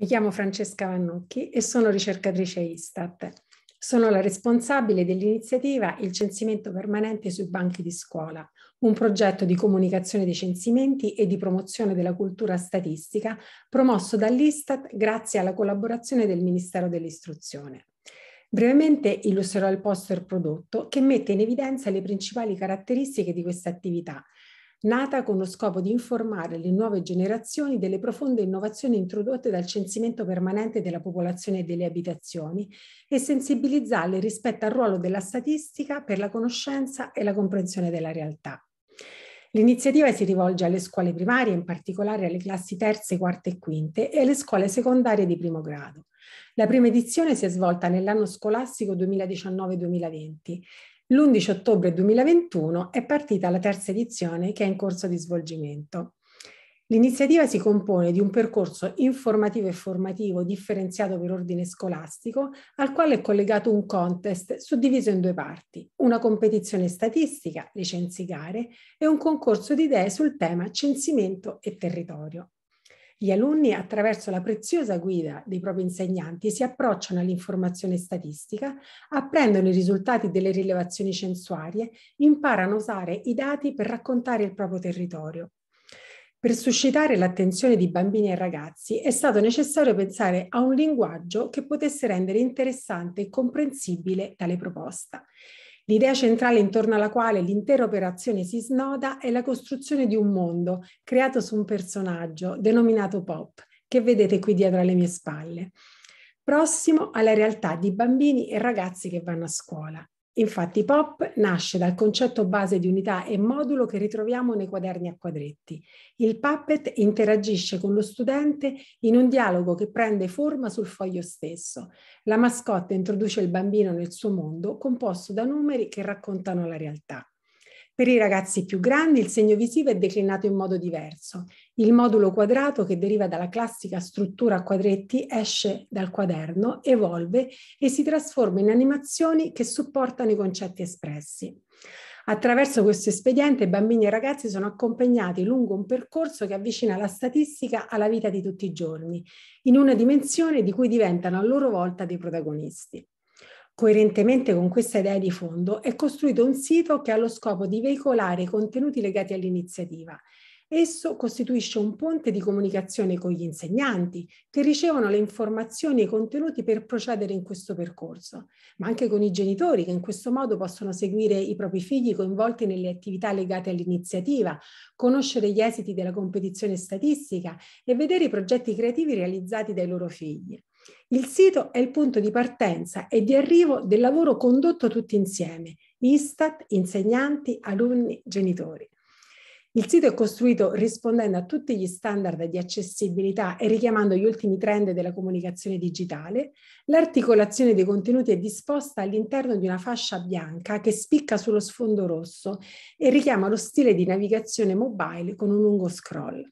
Mi chiamo Francesca Vannucchi e sono ricercatrice Istat. Sono la responsabile dell'iniziativa Il censimento permanente sui banchi di scuola, un progetto di comunicazione dei censimenti e di promozione della cultura statistica promosso dall'Istat grazie alla collaborazione del Ministero dell'Istruzione. Brevemente illustrerò il poster prodotto che mette in evidenza le principali caratteristiche di questa attività, nata con lo scopo di informare le nuove generazioni delle profonde innovazioni introdotte dal censimento permanente della popolazione e delle abitazioni e sensibilizzarle rispetto al ruolo della statistica per la conoscenza e la comprensione della realtà. L'iniziativa si rivolge alle scuole primarie, in particolare alle classi terze, quarte e quinte e alle scuole secondarie di primo grado. La prima edizione si è svolta nell'anno scolastico 2019-2020 l'11 ottobre 2021 è partita la terza edizione che è in corso di svolgimento. L'iniziativa si compone di un percorso informativo e formativo differenziato per ordine scolastico, al quale è collegato un contest suddiviso in due parti, una competizione statistica, licenzi gare, e un concorso di idee sul tema censimento e territorio. Gli alunni, attraverso la preziosa guida dei propri insegnanti, si approcciano all'informazione statistica, apprendono i risultati delle rilevazioni censuarie, imparano a usare i dati per raccontare il proprio territorio. Per suscitare l'attenzione di bambini e ragazzi è stato necessario pensare a un linguaggio che potesse rendere interessante e comprensibile tale proposta. L'idea centrale intorno alla quale l'intera operazione si snoda è la costruzione di un mondo creato su un personaggio denominato Pop, che vedete qui dietro alle mie spalle, prossimo alla realtà di bambini e ragazzi che vanno a scuola. Infatti POP nasce dal concetto base di unità e modulo che ritroviamo nei quaderni a quadretti. Il puppet interagisce con lo studente in un dialogo che prende forma sul foglio stesso. La mascotte introduce il bambino nel suo mondo composto da numeri che raccontano la realtà. Per i ragazzi più grandi il segno visivo è declinato in modo diverso. Il modulo quadrato, che deriva dalla classica struttura a quadretti, esce dal quaderno, evolve e si trasforma in animazioni che supportano i concetti espressi. Attraverso questo espediente bambini e ragazzi sono accompagnati lungo un percorso che avvicina la statistica alla vita di tutti i giorni, in una dimensione di cui diventano a loro volta dei protagonisti coerentemente con questa idea di fondo, è costruito un sito che ha lo scopo di veicolare i contenuti legati all'iniziativa. Esso costituisce un ponte di comunicazione con gli insegnanti che ricevono le informazioni e i contenuti per procedere in questo percorso, ma anche con i genitori che in questo modo possono seguire i propri figli coinvolti nelle attività legate all'iniziativa, conoscere gli esiti della competizione statistica e vedere i progetti creativi realizzati dai loro figli. Il sito è il punto di partenza e di arrivo del lavoro condotto tutti insieme, Istat, insegnanti, alunni, genitori. Il sito è costruito rispondendo a tutti gli standard di accessibilità e richiamando gli ultimi trend della comunicazione digitale. L'articolazione dei contenuti è disposta all'interno di una fascia bianca che spicca sullo sfondo rosso e richiama lo stile di navigazione mobile con un lungo scroll.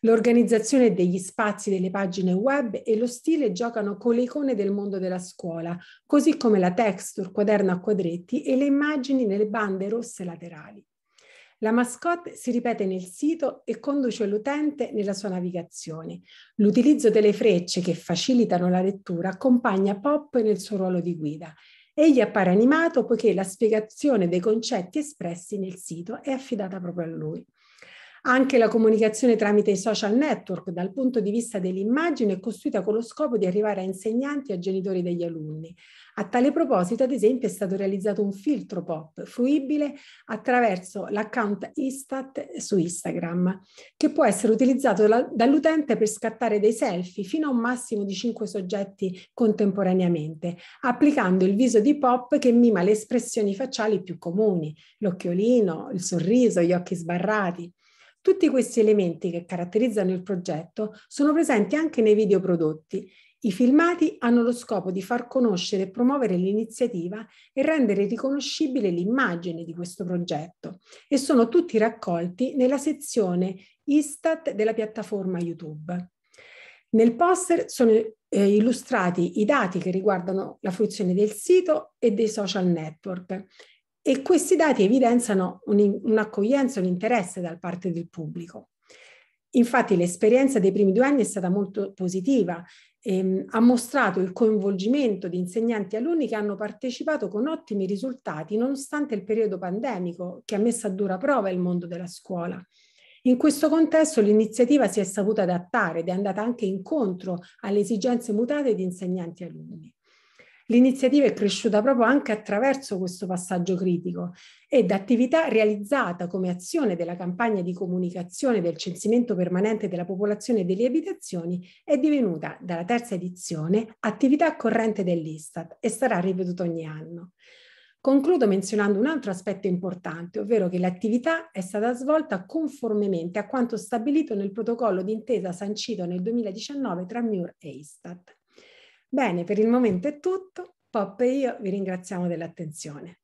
L'organizzazione degli spazi delle pagine web e lo stile giocano con le icone del mondo della scuola, così come la texture quaderno a quadretti e le immagini nelle bande rosse laterali. La mascotte si ripete nel sito e conduce l'utente nella sua navigazione. L'utilizzo delle frecce che facilitano la lettura accompagna Pop nel suo ruolo di guida. Egli appare animato poiché la spiegazione dei concetti espressi nel sito è affidata proprio a lui. Anche la comunicazione tramite i social network dal punto di vista dell'immagine è costruita con lo scopo di arrivare a insegnanti e a genitori degli alunni. A tale proposito, ad esempio, è stato realizzato un filtro pop fruibile attraverso l'account Istat su Instagram, che può essere utilizzato dall'utente per scattare dei selfie fino a un massimo di 5 soggetti contemporaneamente, applicando il viso di pop che mima le espressioni facciali più comuni, l'occhiolino, il sorriso, gli occhi sbarrati. Tutti questi elementi che caratterizzano il progetto sono presenti anche nei video prodotti. I filmati hanno lo scopo di far conoscere e promuovere l'iniziativa e rendere riconoscibile l'immagine di questo progetto e sono tutti raccolti nella sezione Istat della piattaforma YouTube. Nel poster sono eh, illustrati i dati che riguardano la fruizione del sito e dei social network e questi dati evidenziano un'accoglienza, un interesse da parte del pubblico. Infatti l'esperienza dei primi due anni è stata molto positiva, ehm, ha mostrato il coinvolgimento di insegnanti e alunni che hanno partecipato con ottimi risultati nonostante il periodo pandemico che ha messo a dura prova il mondo della scuola. In questo contesto l'iniziativa si è saputa adattare ed è andata anche incontro alle esigenze mutate di insegnanti e alunni. L'iniziativa è cresciuta proprio anche attraverso questo passaggio critico ed attività realizzata come azione della campagna di comunicazione del censimento permanente della popolazione e delle abitazioni è divenuta dalla terza edizione attività corrente dell'Istat e sarà ripetuta ogni anno. Concludo menzionando un altro aspetto importante, ovvero che l'attività è stata svolta conformemente a quanto stabilito nel protocollo d'intesa sancito nel 2019 tra MUR e Istat. Bene, per il momento è tutto. Pop e io vi ringraziamo dell'attenzione.